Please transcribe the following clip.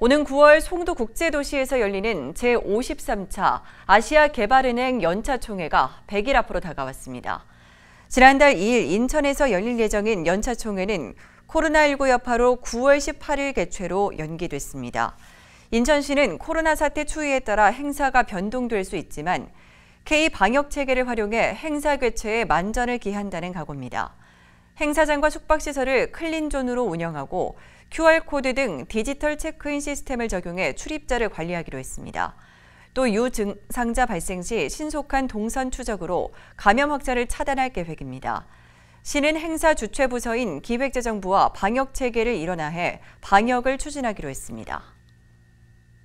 오는 9월 송도 국제도시에서 열리는 제53차 아시아 개발은행 연차총회가 100일 앞으로 다가왔습니다. 지난달 2일 인천에서 열릴 예정인 연차총회는 코로나19 여파로 9월 18일 개최로 연기됐습니다. 인천시는 코로나 사태 추이에 따라 행사가 변동될 수 있지만 K 방역 체계를 활용해 행사 개최에 만전을 기한다는 각오입니다. 행사장과 숙박시설을 클린존으로 운영하고 QR코드 등 디지털 체크인 시스템을 적용해 출입자를 관리하기로 했습니다. 또 유증상자 발생 시 신속한 동선 추적으로 감염 확산을 차단할 계획입니다. 시는 행사 주최 부서인 기획재정부와 방역 체계를 일원화해 방역을 추진하기로 했습니다.